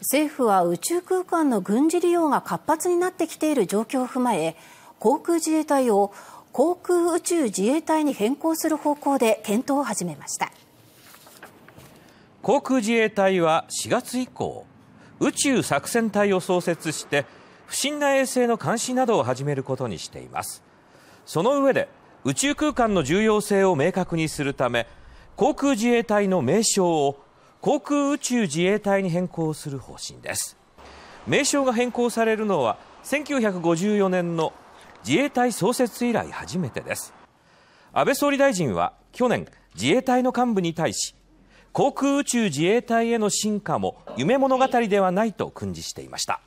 政府は宇宙空間の軍事利用が活発になってきている状況を踏まえ航空自衛隊を航空宇宙自衛隊に変更する方向で検討を始めました航空自衛隊は4月以降宇宙作戦隊を創設して不審な衛星の監視などを始めることにしていますその上で宇宙空間の重要性を明確にするため航空自衛隊の名称を航空宇宙自衛隊に変更する方針です名称が変更されるのは1954年の自衛隊創設以来初めてです安倍総理大臣は去年自衛隊の幹部に対し航空宇宙自衛隊への進化も夢物語ではないと訓示していました